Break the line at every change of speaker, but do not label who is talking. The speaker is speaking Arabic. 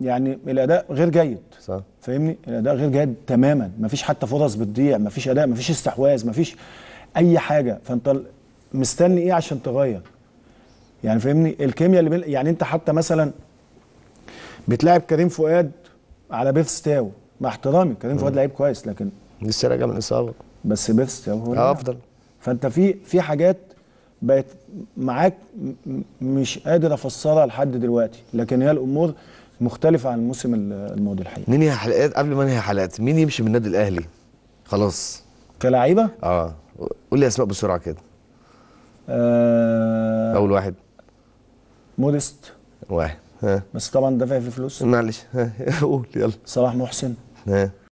يعني الاداء غير جيد صح فاهمني الاداء غير جيد تماما مفيش حتى فرص بتضيع مفيش اداء مفيش استحواذ مفيش اي حاجه فانت مستني ايه عشان تغير يعني فاهمني الكيمياء اللي بين يعني انت حتى مثلا بتلاعب كريم فؤاد على بيرستاو مع احترامي كريم فؤاد لعيب كويس لكن لسه راجع من اصابه بس بيرستاو هو آه، افضل فانت في في حاجات بقت معاك مش قادر افسرها لحد دلوقتي لكن هي الامور مختلفه عن الموسم الماضي الحقيقه ننهي
حلقات قبل ما ننهي حلقات مين يمشي من النادي الاهلي خلاص كلاعيبه اه قول لي اسماء بسرعه كده
آه
اول واحد مودست واحد ها
بس طبعا دافع في فلوس
معلش قول يلا صلاح محسن ها